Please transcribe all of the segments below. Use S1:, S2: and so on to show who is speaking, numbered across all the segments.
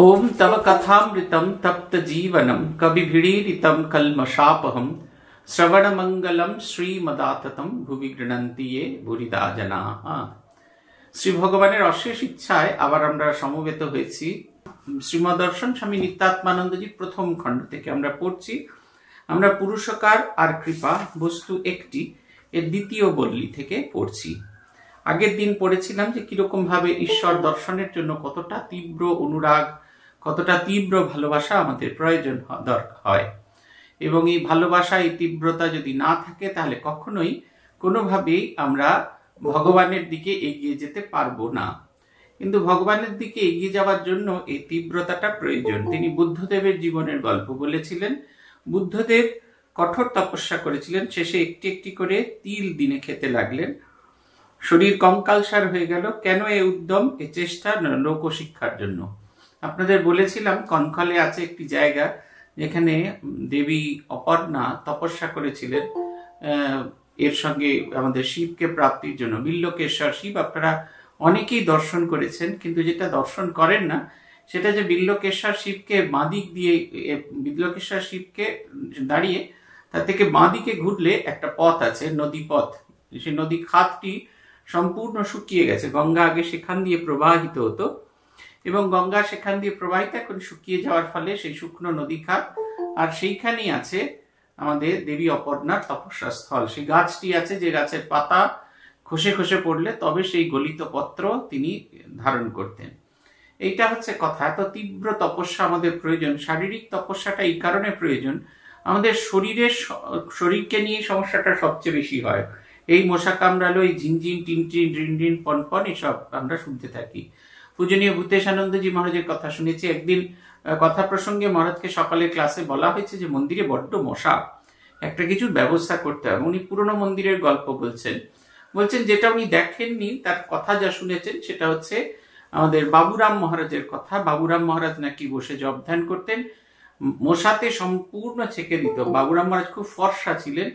S1: ओम तव कथामृतं तप्तजीवनं कविभिडीरितं कल्मषापहं শ্রবণমঙ্গলম শ্রীমদাততম ভুবি গৃণন্তি এ ভুরিদা জনাহ শ্রী ভগবানের অশেষ ইচ্ছায় আবার আমরা সমবেত হয়েছি শ্রীমদর্শন স্বামী নিত্যাত্মানন্দজির প্রথম খণ্ড থেকে আমরা পড়ছি আমরা পুরুষকার আর কৃপা বস্তু একটি এর দ্বিতীয় বল্লি থেকে পড়ছি আগের দিন পড়েছিলাম যে কীরকমভাবে ঈশ্বর দর্শনের জন্য কতটা তীব্র অনুরাগ কতটা তীব্র ভালোবাসা আমাদের প্রয়োজন দরকার হয় এবং এই ভালোবাসা এই তীব্রতা যদি না থাকে তাহলে কখনোই কোনোভাবেই আমরা ভগবানের দিকে এগিয়ে যেতে পারবো না কিন্তু ভগবানের দিকে এগিয়ে যাওয়ার জন্য এই তীব্রতাটা প্রয়োজন তিনি বুদ্ধদেবের জীবনের গল্প বলেছিলেন বুদ্ধদেব কঠোর তপস্যা করেছিলেন শেষে একটি একটি করে তিল দিনে খেতে লাগলেন শরীর কঙ্কালসার হয়ে গেল কেন এ উদ্যম এ চেষ্টা লোকশিক্ষার জন্য আপনাদের বলেছিলাম কনখলে আছে একটি জায়গা যেখানে দেবী অপর্ণা তপস্যা করেছিলেন এর সঙ্গে আমাদের শিবকে প্রাপ্তির জন্য বিল্লকেশ্বর শিব আপনারা অনেকেই দর্শন করেছেন কিন্তু যেটা দর্শন করেন না সেটা যে বিল্লকেশ্বর শিবকে বাঁদিক দিয়ে বিল্লকেশ্বর শিবকে দাঁড়িয়ে তার থেকে বাঁদিকে ঘুরলে একটা পথ আছে নদী পথ সেই নদী খাতটি সম্পূর্ণ শুকিয়ে গেছে গঙ্গা আগে সেখান দিয়ে প্রবাহিত হতো এবং গঙ্গা সেখান দিয়ে প্রবাহিত এখন শুকিয়ে যাওয়ার ফলে সেই শুকনো নদী খাত আর সেইখানেই আছে আমাদের দেবী অপর্ণার তপস্যা স্থল সেই গাছটি আছে যে গাছের পাতা খসে খসে পড়লে তবে সেই গলিত পত্র তিনি ধারণ করতেন এইটা হচ্ছে কথা এত তীব্র তপস্যা আমাদের প্রয়োজন শারীরিক তপস্যাটা এই কারণে প্রয়োজন আমাদের শরীরের শরীরকে নিয়ে সমস্যাটা সবচেয়ে বেশি হয় এই মশা কামড়ালো এই ঝিনঝিন টিনটিন পন পনপন এসব আমরা শুনতে থাকি পূজনীয় ভূতেশ আনন্দজি মহারাজের কথা শুনেছি একদিন কথা প্রসঙ্গে মহারাজকে সকালের ক্লাসে বলা হয়েছে যে মন্দিরে বড্ড মশা একটা কিছুর ব্যবস্থা করতে হবে উনি পুরনো মন্দিরের গল্প বলছেন বলছেন যেটা উনি দেখেননি তার কথা যা শুনেছেন সেটা হচ্ছে আমাদের বাবুরাম মহারাজের কথা বাবুরাম মহারাজ নাকি বসে জব ধ্যান করতেন মশাতে সম্পূর্ণ ছেঁকে দিত বাবুরাম মহারাজ খুব ফর্সা ছিলেন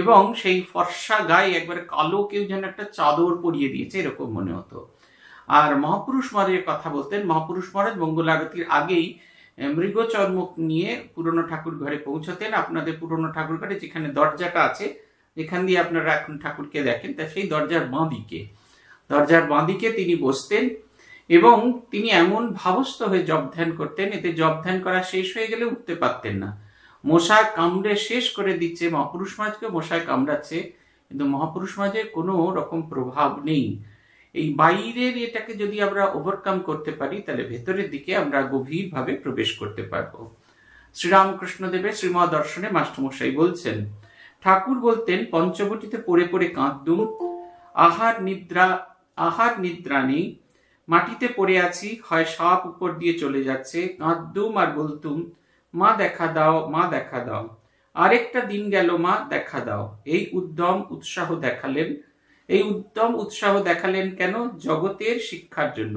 S1: এবং সেই ফর্সা গায়ে একবার কালো কেউ যেন একটা চাদর পরিয়ে দিয়েছে এরকম মনে হতো আর মহাপুরুষ মহারাজের কথা বলতেন মহাপুরুষ মহারাজ মঙ্গল আরতির আগেই মৃগচর্মক নিয়ে পুরনো ঠাকুর ঘরে পৌঁছতেন আপনাদের পুরনো ঠাকুর ঘরে যেখানে দরজাটা আছে যেখান দিয়ে আপনারা এখন ঠাকুরকে দেখেন তা সেই দরজার বাঁদিকে দরজার বাঁদিকে তিনি বসতেন এবং তিনি এমন ভাবস্থ হয়ে জব ধ্যান করতেন এতে জব ধ্যান করা শেষ হয়ে গেলে উঠতে পারতেন না মশা কামড়ে শেষ করে দিচ্ছে মহাপুরুষ মাছকে মশায় কামড়াচ্ছে কিন্তু মহাপুরুষ মাঝে কোনো রকম প্রভাব নেই এই বাইরের এটাকে যদি আমরা ওভারকাম করতে পারি তাহলে ভেতরের দিকে আমরা গভীরভাবে প্রবেশ করতে পারব শ্রীরামকৃষ্ণদেবের শ্রীমা দর্শনে মাস্টমশাই বলছেন ঠাকুর বলতেন পঞ্চবটিতে পড়ে পড়ে কাঁদুম আহার নিদ্রা আহার নিদ্রা নেই মাটিতে পড়ে আছি হয় সাপ উপর দিয়ে চলে যাচ্ছে কাঁদুম আর বলতুম মা দেখা দাও মা দেখা দাও আরেকটা দিন গেল মা দেখা দাও এই উদ্যম উৎসাহ দেখালেন এই উত্তম উৎসাহ দেখালেন কেন জগতের শিক্ষার জন্য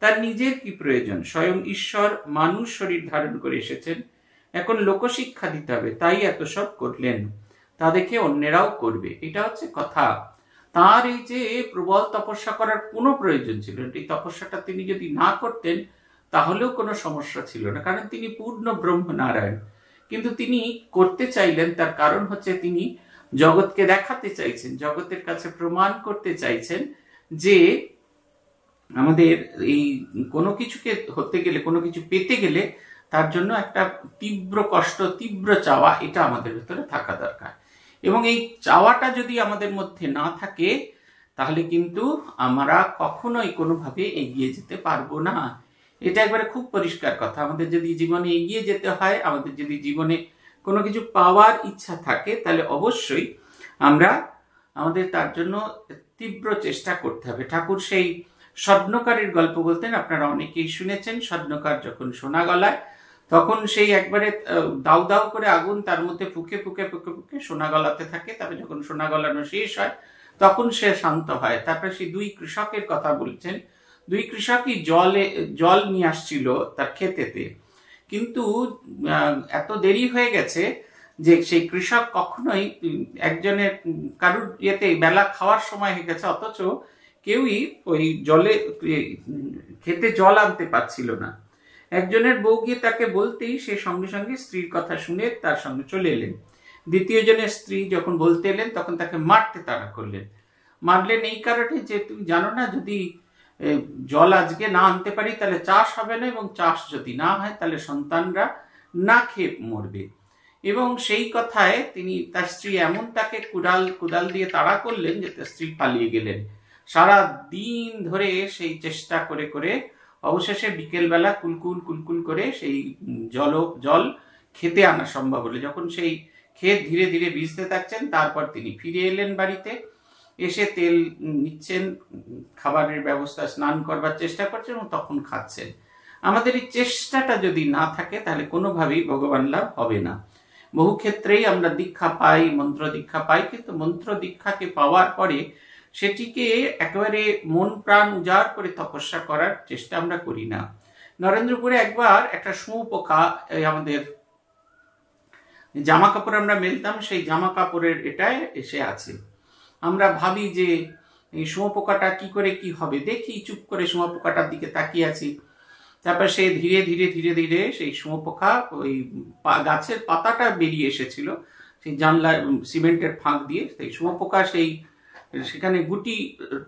S1: তার নিজের কি প্রয়োজন স্বয়ং ঈশ্বর মানুষ শরীর ধারণ করে এসেছেন এখন লোকশিক্ষা দিতে হবে তাই এত সব করলেন তা দেখে অন্যেরাও করবে এটা হচ্ছে কথা তার এই যে প্রবল তপস্যা করার কোনো প্রয়োজন ছিল এই তপস্যাটা তিনি যদি না করতেন তাহলেও কোনো সমস্যা ছিল না কারণ তিনি পূর্ণ ব্রহ্ম নারায়ণ কিন্তু তিনি করতে চাইলেন তার কারণ হচ্ছে তিনি জগৎকে দেখাতে চাইছেন জগতের কাছে প্রমাণ করতে চাইছেন যে আমাদের এই কোনো কিছুকে হতে গেলে কোনো কিছু পেতে গেলে তার জন্য একটা তীব্র কষ্ট তীব্র চাওয়া এটা আমাদের ভিতরে থাকা দরকার এবং এই চাওয়াটা যদি আমাদের মধ্যে না থাকে তাহলে কিন্তু আমরা কখনোই কোনোভাবে এগিয়ে যেতে পারবো না এটা একবারে খুব পরিষ্কার কথা আমাদের যদি জীবনে এগিয়ে যেতে হয় আমাদের যদি জীবনে কোনো কিছু পাওয়ার ইচ্ছা থাকে তাহলে অবশ্যই আমরা আমাদের তার জন্য তীব্র চেষ্টা করতে হবে ঠাকুর সেই স্বর্ণকারের গল্প বলতেন আপনারা অনেকেই শুনেছেন স্বর্ণকার যখন সোনা গলায় তখন সেই একবারে দাউ দাউ করে আগুন তার মধ্যে ফুকে ফুকে ফুকে ফুকে সোনা গলাতে থাকে তারপরে যখন সোনা গলানো শেষ হয় তখন সে শান্ত হয় তারপরে সেই দুই কৃষকের কথা বলছেন দুই কৃষকই জলে জল নিয়ে আসছিল তার খেতেতে কিন্তু এত দেরি হয়ে গেছে যে সেই কৃষক কখনোই একজনের কারুর ইয়েতে বেলা খাওয়ার সময় হয়ে গেছে অথচ কেউই ওই জলে খেতে জল আনতে পারছিল না একজনের বউ গিয়ে তাকে বলতেই সে সঙ্গে সঙ্গে স্ত্রীর কথা শুনে তার সঙ্গে চলে এলেন দ্বিতীয় জনের স্ত্রী যখন বলতে এলেন তখন তাকে মারতে তারা করলেন মারলেন এই কারণে যে তুমি জানো না যদি জল আজকে না আনতে পারি তাহলে চাষ হবে না এবং চাষ যদি না হয় তাহলে সন্তানরা না খেয়ে মরবে এবং সেই কথায় তিনি তার স্ত্রী এমন তাকে কুড়াল কুদাল দিয়ে তাড়া করলেন যে তার স্ত্রী পালিয়ে গেলেন সারা দিন ধরে সেই চেষ্টা করে করে অবশেষে বিকেলবেলা কুলকুল কুলকুল করে সেই জল জল খেতে আনা সম্ভব হলো যখন সেই ক্ষেত ধীরে ধীরে ভিজতে থাকছেন তারপর তিনি ফিরে এলেন বাড়িতে এসে তেল নিচ্ছেন খাবারের ব্যবস্থা স্নান করবার চেষ্টা করছেন এবং তখন খাচ্ছেন আমাদের এই চেষ্টাটা যদি না থাকে তাহলে কোনোভাবেই ভগবান লাভ হবে না বহু ক্ষেত্রেই আমরা দীক্ষা পাই মন্ত্র দীক্ষা পাই কিন্তু মন্ত্র দীক্ষাকে পাওয়ার পরে সেটিকে একেবারে মন প্রাণ উজাড় করে তপস্যা করার চেষ্টা আমরা করি না নরেন্দ্রপুরে একবার একটা সুপোকা আমাদের জামা কাপড় আমরা মেলতাম সেই জামা কাপড়ের এটায় এসে আছে আমরা ভাবি যে এই শুঁয়োপোকাটা কি করে কি হবে দেখি চুপ করে শুঁয়োপোকাটার দিকে তাকিয়ে আছি তারপর সে ধীরে ধীরে ধীরে ধীরে সেই শুঁয়োপোকা ওই গাছের পাতাটা বেরিয়ে এসেছিল সেই জানলা সিমেন্টের ফাঁক দিয়ে সেই শুঁয়াপোকা সেই সেখানে গুটি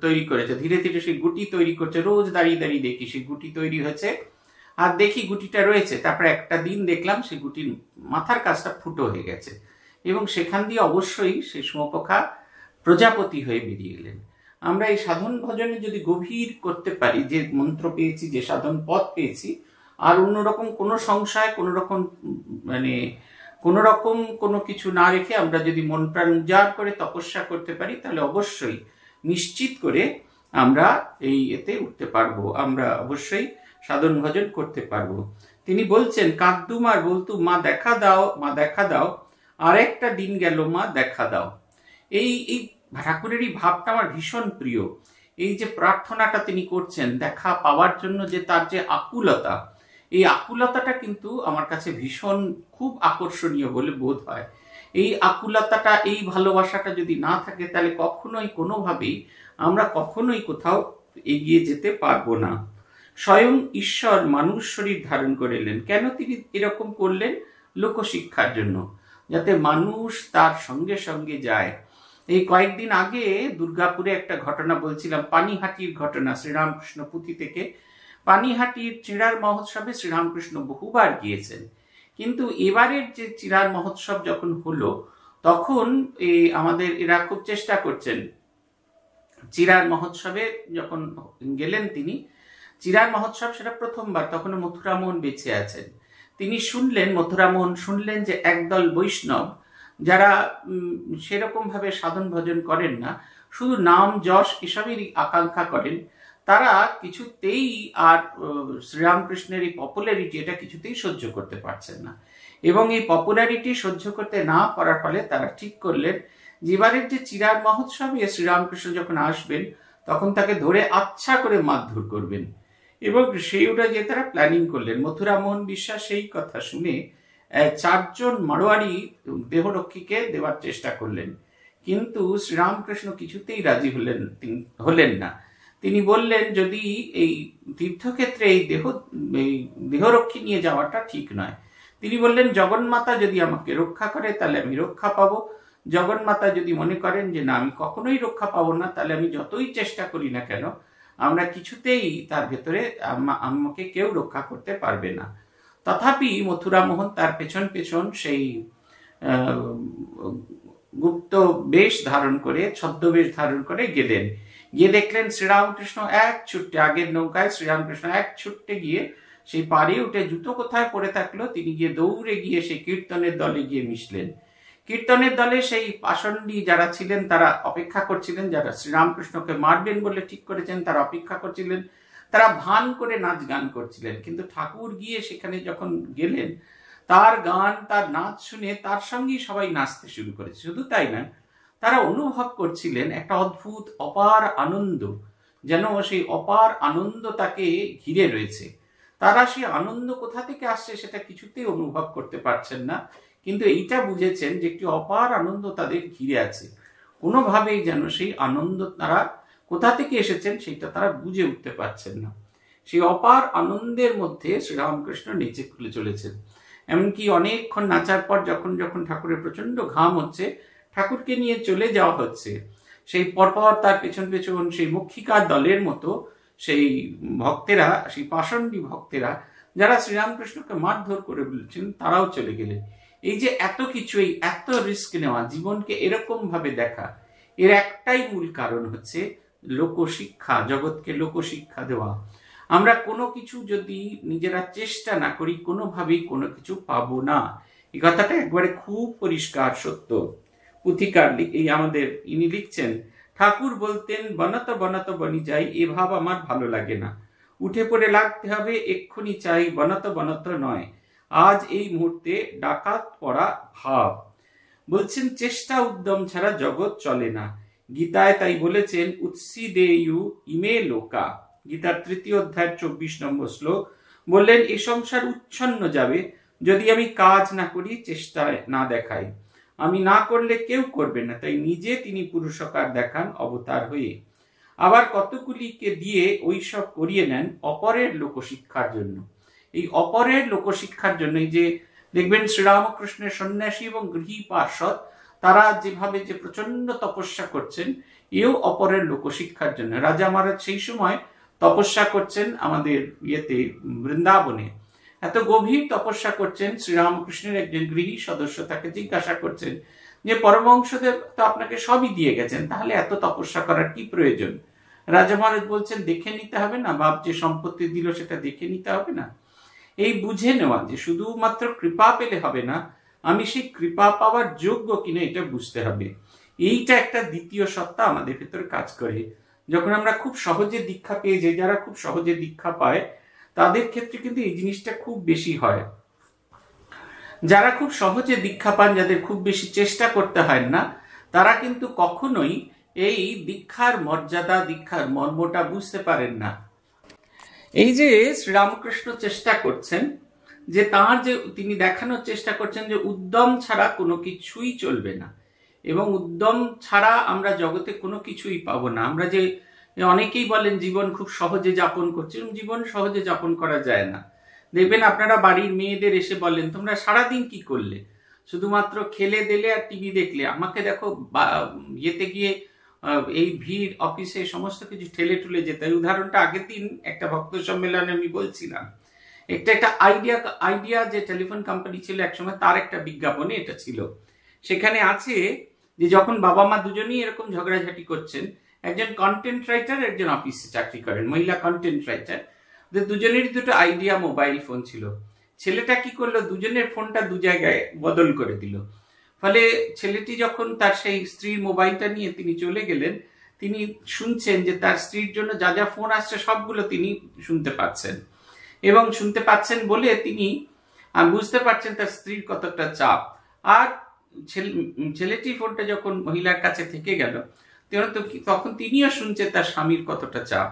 S1: তৈরি করেছে ধীরে ধীরে সেই গুটি তৈরি করছে রোজ দাঁড়িয়ে দাঁড়িয়ে দেখি সেই গুটি তৈরি হয়েছে আর দেখি গুটিটা রয়েছে তারপরে একটা দিন দেখলাম সেই গুটির মাথার কাজটা ফুটো হয়ে গেছে এবং সেখান দিয়ে অবশ্যই সেই শুঁয়াপোকা প্রজাপতি হয়ে বেরিয়ে গেলেন আমরা এই সাধন ভজনে যদি গভীর করতে পারি যে মন্ত্র পেয়েছি যে সাধন পথ পেয়েছি আর অন্যরকম কোনো সংশয় কোনো রকম মানে কোনো রকম কোনো কিছু না রেখে আমরা যদি মন প্রাণ উজাড় করে তপস্যা করতে পারি তাহলে অবশ্যই নিশ্চিত করে আমরা এই এতে উঠতে পারবো আমরা অবশ্যই সাধন ভজন করতে পারবো তিনি বলছেন কাদ্দুমার বলতু মা দেখা দাও মা দেখা দাও আরেকটা দিন গেল মা দেখা দাও এই এই ঠাকুরের এই ভাবটা আমার ভীষণ প্রিয় এই যে প্রার্থনাটা তিনি করছেন দেখা পাওয়ার জন্য যে তার যে আকুলতা এই আকুলতাটা কিন্তু আমার কাছে ভীষণ খুব আকর্ষণীয় বলে বোধ হয় এই আকুলতাটা এই ভালোবাসাটা যদি না থাকে তাহলে কখনোই কোনোভাবেই আমরা কখনোই কোথাও এগিয়ে যেতে পারবো না স্বয়ং ঈশ্বর মানুষ শরীর ধারণ করিলেন কেন তিনি এরকম করলেন লোকশিক্ষার জন্য যাতে মানুষ তার সঙ্গে সঙ্গে যায় এই কয়েকদিন আগে দুর্গাপুরে একটা ঘটনা বলছিলাম পানিহাটির ঘটনা শ্রীরামকৃষ্ণ পুঁথি থেকে পানিহাটির চিরার মহোৎসবে শ্রীরামকৃষ্ণ বহুবার গিয়েছেন কিন্তু এবারের যে চিরার মহোৎসব যখন হলো তখন আমাদের এরা খুব চেষ্টা করছেন চিরার মহোৎসবে যখন গেলেন তিনি চিরার মহোৎসব সেটা প্রথমবার তখন মথুরামোহন বেঁচে আছেন তিনি শুনলেন মথুরামোহন শুনলেন যে একদল বৈষ্ণব যারা সেরকমভাবে সাধন ভজন করেন না শুধু নাম যশ এসবেরই আকাঙ্ক্ষা করেন তারা কিছুতেই আর শ্রীরামকৃষ্ণের এই পপুলারিটি এটা কিছুতেই সহ্য করতে পারছেন না এবং এই পপুলারিটি সহ্য করতে না করার ফলে তারা ঠিক করলেন জীবনের যে চিরার মহোৎসবে শ্রীরামকৃষ্ণ যখন আসবেন তখন তাকে ধরে আচ্ছা করে মারধর করবেন এবং সেই ওটা যে তারা প্ল্যানিং করলেন মথুরামোহন বিশ্বাস সেই কথা শুনে চারজন মারোয়ারি দেহরক্ষীকে দেওয়ার চেষ্টা করলেন কিন্তু শ্রীরামকৃষ্ণ কিছুতেই রাজি হলেন হলেন না তিনি বললেন যদি এই তীর্থক্ষেত্রে এই দেহ এই দেহরক্ষী নিয়ে যাওয়াটা ঠিক নয় তিনি বললেন জগন্মাতা যদি আমাকে রক্ষা করে তাহলে আমি রক্ষা পাবো জগন্মাতা যদি মনে করেন যে না আমি কখনোই রক্ষা পাবো না তাহলে আমি যতই চেষ্টা করি না কেন আমরা কিছুতেই তার ভেতরে আমাকে কেউ রক্ষা করতে পারবে না তথাপি মথুরামোহন তার পেছন পেছন সেই গুপ্ত বেশ ধারণ করে ছদ্মবেশ ধারণ করে গেলেন গিয়ে দেখলেন শ্রীরামকৃষ্ণ এক ছুট্টে আগের নৌকায় শ্রীরামকৃষ্ণ এক ছুট্টে গিয়ে সেই পাড়ে উঠে জুতো কোথায় পড়ে থাকলো তিনি গিয়ে দৌড়ে গিয়ে সেই কীর্তনের দলে গিয়ে মিশলেন কীর্তনের দলে সেই পাষণ্ডী যারা ছিলেন তারা অপেক্ষা করছিলেন যারা শ্রীরামকৃষ্ণকে মারবেন বলে ঠিক করেছেন তারা অপেক্ষা করছিলেন তারা ভান করে নাচ গান করছিলেন কিন্তু ঠাকুর গিয়ে সেখানে যখন গেলেন তার গান তার নাচ শুনে তার সঙ্গেই সবাই নাচতে শুরু করেছে শুধু তাই না তারা অনুভব করছিলেন একটা অদ্ভুত অপার আনন্দ যেন সেই অপার আনন্দ তাকে ঘিরে রয়েছে তারা সেই আনন্দ কোথা থেকে আসছে সেটা কিছুতেই অনুভব করতে পারছেন না কিন্তু এইটা বুঝেছেন যে একটি অপার আনন্দ তাদের ঘিরে আছে কোনোভাবেই যেন সেই আনন্দ তারা কোথা থেকে এসেছেন সেটা তারা বুঝে উঠতে পারছেন না সেই অপার আনন্দের মধ্যে শ্রীরামকৃষ্ণ নিচে খুলে চলেছেন এমনকি অনেকক্ষণ নাচার পর যখন যখন ঠাকুরের প্রচন্ড ঘাম হচ্ছে ঠাকুরকে নিয়ে চলে যাওয়া হচ্ছে সেই পরপর তার পেছন পেছন সেই মক্ষিকা দলের মতো সেই ভক্তেরা সেই পাষণ্ডী ভক্তেরা যারা শ্রীরামকৃষ্ণকে মারধর করে বলেছেন তারাও চলে গেলেন এই যে এত কিছু এই এত রিস্ক নেওয়া জীবনকে এরকম ভাবে দেখা এর একটাই মূল কারণ হচ্ছে লোকশিক্ষা জগৎকে লোকশিক্ষা দেওয়া আমরা কোনো কিছু যদি নিজেরা চেষ্টা না করি কোনোভাবেই কোনো কিছু পাবো না এই কথাটা একবারে খুব পরিষ্কার সত্য পুথিকার এই আমাদের ইনি লিখছেন ঠাকুর বলতেন বনত বনত বনি যাই এভাব আমার ভালো লাগে না উঠে পড়ে লাগতে হবে এক্ষুনি চাই বনত বনত নয় আজ এই মুহূর্তে ডাকাত পড়া ভাব বলছেন চেষ্টা উদ্যম ছাড়া জগৎ চলে না গীতায় তাই বলেছেন ইউ ইমে লোকা গীতার তৃতীয় অধ্যায়ের চব্বিশ নম্বর শ্লোক বললেন এ সংসার উচ্ছন্ন যাবে যদি আমি কাজ না করি চেষ্টা না দেখাই আমি না করলে কেউ করবে না তাই নিজে তিনি পুরুষকার দেখান অবতার হয়ে আবার কতগুলিকে দিয়ে ওইসব করিয়ে নেন অপরের লোকশিক্ষার জন্য এই অপরের লোকশিক্ষার জন্য যে দেখবেন শ্রীরামকৃষ্ণের সন্ন্যাসী এবং গৃহী পার্ষদ তারা যেভাবে যে প্রচন্ড তপস্যা করছেন এও অপরের লোকশিক্ষার জন্য রাজা মহারাজ সেই সময় তপস্যা করছেন আমাদের ইয়েতে বৃন্দাবনে এত গভীর তপস্যা করছেন শ্রীরামকৃষ্ণের একজন গৃহী সদস্য তাকে জিজ্ঞাসা করছেন যে পরমংশদেব তো আপনাকে সবই দিয়ে গেছেন তাহলে এত তপস্যা করার কি প্রয়োজন রাজা মহারাজ বলছেন দেখে নিতে হবে না বাপ যে সম্পত্তি দিল সেটা দেখে নিতে হবে না এই বুঝে নেওয়া যে শুধুমাত্র কৃপা পেলে হবে না আমি সেই কৃপা পাওয়ার যোগ্য কিনা এটা বুঝতে হবে এইটা একটা দ্বিতীয় সত্তা আমাদের ভেতরে কাজ করে যখন আমরা খুব সহজে দীক্ষা পেয়ে যাই যারা খুব সহজে দীক্ষা পায় তাদের ক্ষেত্রে কিন্তু এই জিনিসটা খুব বেশি হয় যারা খুব সহজে দীক্ষা পান যাদের খুব বেশি চেষ্টা করতে হয় না তারা কিন্তু কখনোই এই দীক্ষার মর্যাদা দীক্ষার মর্মটা বুঝতে পারেন না এই যে শ্রীরামকৃষ্ণ চেষ্টা করছেন যে তার যে তিনি দেখানোর চেষ্টা করছেন যে উদ্যম ছাড়া কোনো কিছুই চলবে না এবং উদ্যম ছাড়া আমরা জগতে কোনো কিছুই পাবো না আমরা যে অনেকেই বলেন জীবন খুব সহজে যাপন করছে জীবন সহজে যাপন করা যায় না দেখবেন আপনারা বাড়ির মেয়েদের এসে বলেন তোমরা সারাদিন কি করলে শুধুমাত্র খেলে দেলে আর টিভি দেখলে আমাকে দেখো ইয়েতে গিয়ে এই ভিড় অফিসে সমস্ত কিছু ঠেলে টুলে যেতে উদাহরণটা আগের দিন একটা ভক্ত সম্মেলনে আমি বলছিলাম একটা একটা আইডিয়া আইডিয়া যে টেলিফোন কোম্পানি ছিল একসময় তার একটা বিজ্ঞাপনে এটা ছিল সেখানে আছে যে যখন বাবা মা দুজনেই এরকম ঝগড়াঝাটি করছেন একজন কন্টেন্ট রাইটার একজন অফিসে চাকরি করেন মহিলা কন্টেন্ট রাইটার যে দুজনেরই দুটো আইডিয়া মোবাইল ফোন ছিল ছেলেটা কি করলো দুজনের ফোনটা দু জায়গায় বদল করে দিল ফলে ছেলেটি যখন তার সেই স্ত্রীর মোবাইলটা নিয়ে তিনি চলে গেলেন তিনি শুনছেন যে তার স্ত্রীর জন্য যা যা ফোন আসছে সবগুলো তিনি শুনতে পাচ্ছেন এবং শুনতে পাচ্ছেন বলে তিনি বুঝতে পারছেন তার স্ত্রীর কতটা চাপ আর ছেলেটি ফোনটা যখন মহিলার কাছে থেকে গেল তখন তিনিও শুনছে তার স্বামীর কতটা চাপ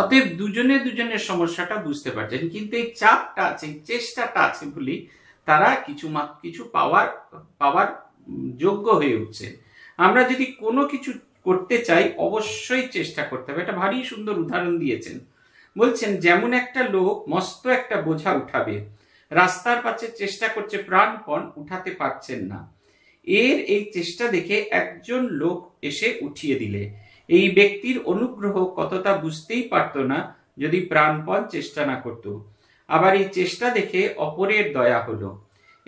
S1: অতএব দুজনে দুজনের সমস্যাটা বুঝতে পারছেন কিন্তু এই চাপটা আছে চেষ্টাটা আছে বলেই তারা কিছু কিছু পাওয়ার পাওয়ার যোগ্য হয়ে উঠছে আমরা যদি কোনো কিছু করতে চাই অবশ্যই চেষ্টা করতে হবে এটা ভারী সুন্দর উদাহরণ দিয়েছেন বলছেন যেমন একটা লোক মস্ত একটা বোঝা উঠাবে রাস্তার পাশে চেষ্টা করছে প্রাণপণ উঠাতে পারছেন না এর এই চেষ্টা দেখে একজন লোক এসে উঠিয়ে দিলে এই ব্যক্তির অনুগ্রহ কতটা বুঝতেই পারত না যদি প্রাণপণ চেষ্টা না করত আবার এই চেষ্টা দেখে অপরের দয়া হলো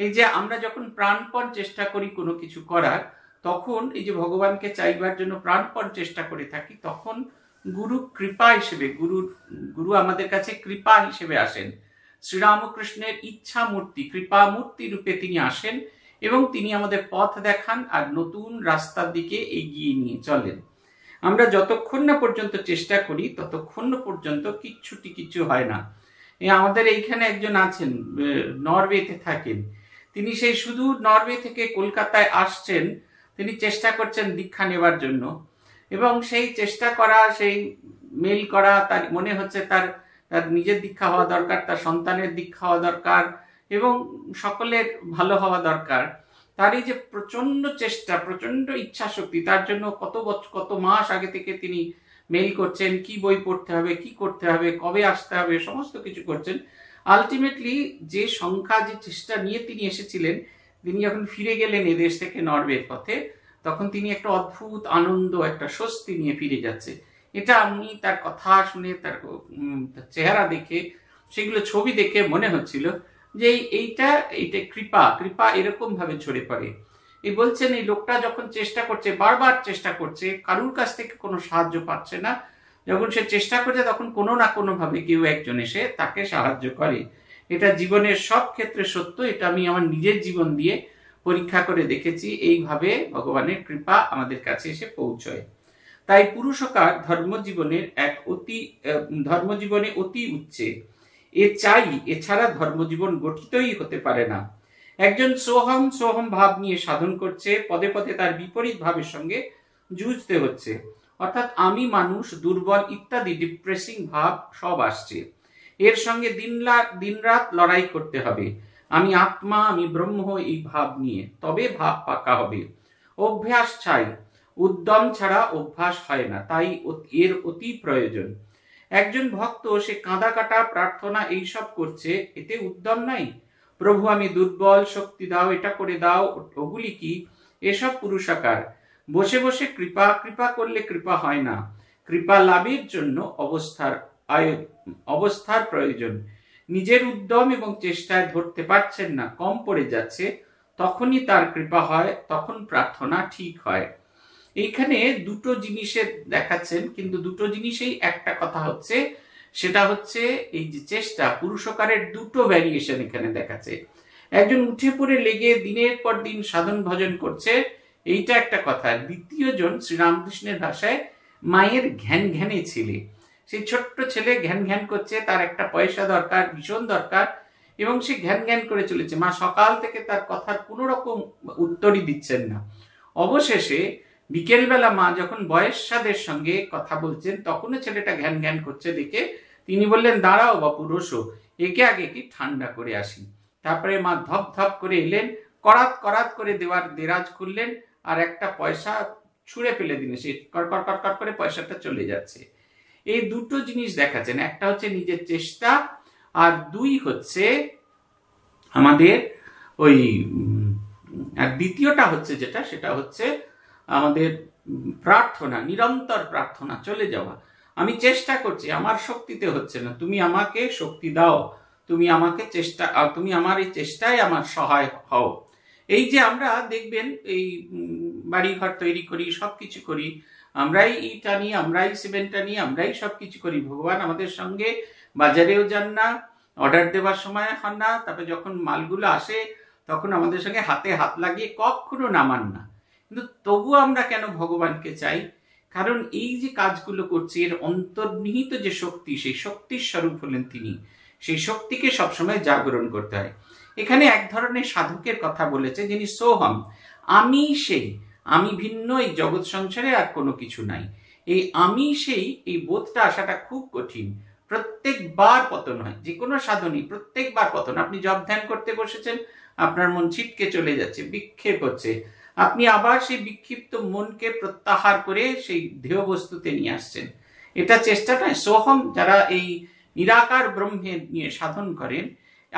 S1: এই যে আমরা যখন প্রাণপণ চেষ্টা করি কোনো কিছু করার তখন এই যে ভগবানকে চাইবার জন্য প্রাণপণ চেষ্টা করে থাকি তখন গুরু কৃপা হিসেবে গুরুর গুরু আমাদের কাছে কৃপা হিসেবে আসেন শ্রীরামকৃষ্ণের ইচ্ছা মূর্তি কৃপা মূর্তি রূপে তিনি আসেন এবং তিনি আমাদের পথ দেখান আর নতুন রাস্তার দিকে এগিয়ে নিয়ে চলেন আমরা যতক্ষণ না পর্যন্ত চেষ্টা করি ততক্ষণ পর্যন্ত কিচ্ছুটি কিছু হয় না আমাদের এইখানে একজন আছেন নরওয়েতে থাকেন তিনি সেই শুধু নরওয়ে থেকে কলকাতায় আসছেন তিনি চেষ্টা করছেন দীক্ষা নেবার জন্য এবং সেই চেষ্টা করা সেই মেল করা তার মনে হচ্ছে তার তার নিজের দীক্ষা হওয়া দরকার তার সন্তানের দীক্ষা হওয়া দরকার এবং সকলের ভালো হওয়া দরকার তার এই যে প্রচণ্ড চেষ্টা প্রচণ্ড ইচ্ছা শক্তি তার জন্য কত বছর কত মাস আগে থেকে তিনি মেল করছেন কি বই পড়তে হবে কি করতে হবে কবে আসতে হবে সমস্ত কিছু করছেন আলটিমেটলি যে সংখ্যা যে চেষ্টা নিয়ে তিনি এসেছিলেন তিনি যখন ফিরে গেলেন এদেশ থেকে নরওয়ের পথে তখন তিনি একটা অদ্ভুত আনন্দ একটা স্বস্তি নিয়ে ফিরে যাচ্ছে এটা আমি তার কথা শুনে তার চেহারা দেখে সেগুলো ছবি দেখে মনে হচ্ছিল যে এইটা এইটা কৃপা কৃপা এরকম ভাবে ছড়ে পড়ে এই বলছেন এই লোকটা যখন চেষ্টা করছে বারবার চেষ্টা করছে কারুর কাছ থেকে কোনো সাহায্য পাচ্ছে না যখন সে চেষ্টা করছে তখন কোনো না কোনোভাবে কেউ একজন এসে তাকে সাহায্য করে এটা জীবনের সব ক্ষেত্রে সত্য এটা আমি আমার নিজের জীবন দিয়ে পরীক্ষা করে দেখেছি এইভাবে ভগবানের কৃপা আমাদের কাছে এসে পৌঁছয় তাই পুরুষকার ধর্মজীবনের এক অতি ধর্মজীবনে অতি উচ্চে এ চাই এছাড়া ধর্মজীবন গঠিতই হতে পারে না একজন সোহম সোহম ভাব নিয়ে সাধন করছে পদে পদে তার বিপরীত ভাবের সঙ্গে জুঝতে হচ্ছে অর্থাৎ আমি মানুষ দুর্বল ইত্যাদি ডিপ্রেসিং ভাব সব আসছে এর সঙ্গে দিন দিনরাত লড়াই করতে হবে আমি আত্মা আমি ব্রহ্ম এই ভাব নিয়ে তবে ভাব পাকা হবে অভ্যাস চাই উদ্যম ছাড়া অভ্যাস হয় না তাই এর অতি প্রয়োজন একজন ভক্ত সে কাঁদা কাটা প্রার্থনা এইসব করছে এতে উদ্যম নাই প্রভু আমি দুর্বল শক্তি দাও এটা করে দাও ওগুলি কি এসব পুরুষাকার বসে বসে কৃপা কৃপা করলে কৃপা হয় না কৃপা লাভের জন্য অবস্থার অবস্থার প্রয়োজন নিজের উদ্যম এবং চেষ্টায় ধরতে পারছেন না কম পড়ে যাচ্ছে তখনই তার কৃপা হয় তখন প্রার্থনা ঠিক হয় এইখানে দুটো জিনিসে দেখাচ্ছেন কিন্তু দুটো জিনিসেই একটা কথা হচ্ছে সেটা হচ্ছে এই যে চেষ্টা পুরুষকারের দুটো ভ্যারিয়েশন এখানে দেখাচ্ছে একজন উঠে পড়ে লেগে দিনের পর দিন সাধন ভজন করছে এইটা একটা কথা দ্বিতীয় জন শ্রীরামকৃষ্ণের ভাষায় মায়ের ঘ্যান ঘ্যানে ছিলেন সেই ছোট্ট ছেলে ঘ্যান ঘ্যান করছে তার একটা পয়সা দরকার ভীষণ দরকার এবং সে ঘ্যান ঘ্যান করে চলেছে মা সকাল থেকে তার কথার কোনো রকম উত্তরই দিচ্ছেন না অবশেষে বিকেলবেলা মা যখন বয়সাদের সঙ্গে কথা বলছেন তখনও ছেলেটা ঘ্যান ঘ্যান করছে দেখে তিনি বললেন দাঁড়াও বাপু রসো একে আগে কি ঠান্ডা করে আসি তারপরে মা ধপ ধপ করে এলেন করাত করাত করে দেওয়ার দেরাজ খুললেন আর একটা পয়সা ছুঁড়ে ফেলে দিলেন সে কর কড়কড় করে পয়সাটা চলে যাচ্ছে এই দুটো জিনিস দেখাচ্ছেন একটা হচ্ছে নিজের চেষ্টা আর দুই হচ্ছে আমাদের ওই আর দ্বিতীয়টা হচ্ছে যেটা সেটা হচ্ছে আমাদের প্রার্থনা নিরন্তর প্রার্থনা চলে যাওয়া আমি চেষ্টা করছি আমার শক্তিতে হচ্ছে না তুমি আমাকে শক্তি দাও তুমি আমাকে চেষ্টা তুমি আমার এই চেষ্টায় আমার সহায় হও এই যে আমরা দেখবেন এই বাড়িঘর তৈরি করি সব কিছু করি আমরাই ইটা নিই আমরাই সিমেন্টটা নিই আমরাই সব কিছু করি ভগবান আমাদের সঙ্গে বাজারেও যান না অর্ডার দেওয়ার সময় হন না তারপরে যখন মালগুলো আসে তখন আমাদের সঙ্গে হাতে হাত লাগিয়ে কখনো নামান না কিন্তু তবুও আমরা কেন ভগবানকে চাই কারণ এই যে কাজগুলো করছি এর অন্তর্নিহিত যে শক্তি সেই শক্তির স্বরূপ হলেন তিনি সেই শক্তিকে সবসময় জাগরণ করতে হয় এখানে এক ধরনের সাধকের কথা বলেছে যিনি সোহম আমি সেই আমি ভিন্ন এই জগৎ সংসারে আর কোনো কিছু নাই এই আমি সেই এই বোধটা আসাটা খুব কঠিন প্রত্যেকবার পতন হয় যে কোনো সাধনই প্রত্যেকবার পতন আপনি জব ধ্যান করতে বসেছেন আপনার মন ছিটকে চলে যাচ্ছে বিক্ষেপ হচ্ছে আপনি আবার সেই বিক্ষিপ্ত মনকে প্রত্যাহার করে সেই ধেয় বস্তুতে নিয়ে আসছেন এটা চেষ্টা নয় সোহম যারা এই নিরাকার ব্রহ্মে নিয়ে সাধন করেন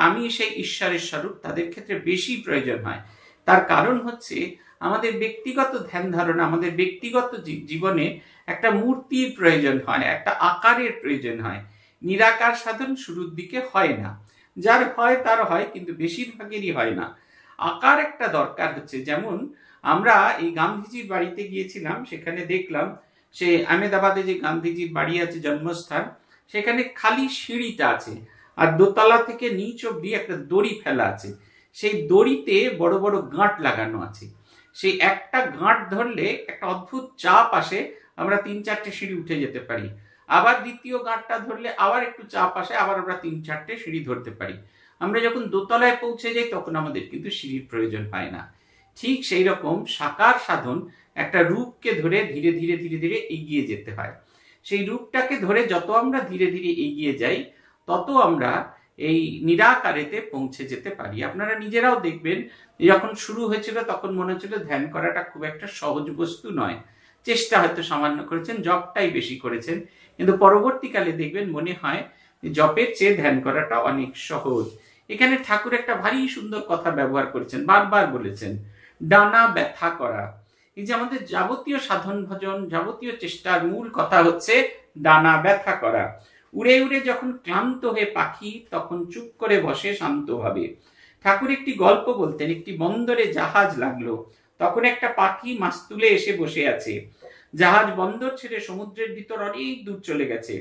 S1: আমি সেই ঈশ্বরের স্বরূপ তাদের ক্ষেত্রে বেশি প্রয়োজন হয় তার কারণ হচ্ছে আমাদের ব্যক্তিগত ধ্যান ধারণা আমাদের ব্যক্তিগত জীবনে একটা মূর্তির প্রয়োজন হয় একটা আকারের প্রয়োজন হয় নিরাকার সাধন শুরুর দিকে হয় না যার হয় তার হয় কিন্তু বেশিরভাগেরই হয় না আকার একটা দরকার হচ্ছে যেমন আমরা এই গান্ধীজির বাড়িতে গিয়েছিলাম সেখানে দেখলাম সে আহমেদাবাদে যে গান্ধীজির বাড়ি আছে জন্মস্থান সেখানে খালি সিঁড়িটা আছে আর দোতলা থেকে নিচ অব্দি একটা দড়ি ফেলা আছে সেই দড়িতে বড় বড় গাঁট লাগানো আছে সেই একটা গাঁট ধরলে একটা অদ্ভুত চাপ আসে আমরা তিন চারটে সিঁড়ি উঠে যেতে পারি আবার দ্বিতীয় গাঁটটা ধরলে আবার একটু চাপ আসে আবার আমরা তিন চারটে সিঁড়ি ধরতে পারি আমরা যখন দোতলায় পৌঁছে যাই তখন আমাদের কিন্তু সিঁড়ির প্রয়োজন হয় না ঠিক সেই রকম সাকার সাধন একটা রূপকে ধরে ধীরে ধীরে ধীরে ধীরে এগিয়ে যেতে হয় সেই রূপটাকে ধরে যত আমরা ধীরে ধীরে এগিয়ে যাই তত আমরা এই নিরাকারেতে পৌঁছে যেতে পারি আপনারা নিজেরাও দেখবেন যখন শুরু হয়েছিল তখন মনে হচ্ছিল ধ্যান করাটা খুব একটা সহজ বস্তু নয় চেষ্টা হয়তো সামান্য করেছেন জপটাই বেশি করেছেন কিন্তু পরবর্তীকালে দেখবেন মনে হয় জপের চেয়ে ধ্যান করাটা অনেক সহজ এখানে ঠাকুর একটা ভারী সুন্দর কথা ব্যবহার করেছেন বারবার বলেছেন ডানা ব্যথা করা এই যে আমাদের যাবতীয় সাধন ভজন যাবতীয় চেষ্টার মূল কথা হচ্ছে ডানা ব্যথা করা উড়ে উড়ে যখন ক্লান্ত হয়ে পাখি তখন চুপ করে বসে শান্তভাবে ঠাকুর একটি গল্প বলতেন একটি বন্দরে জাহাজ লাগলো তখন একটা পাখি মাছ তুলে এসে বসে আছে জাহাজ বন্দর ছেড়ে সমুদ্রের ভিতর অনেক দূর চলে গেছে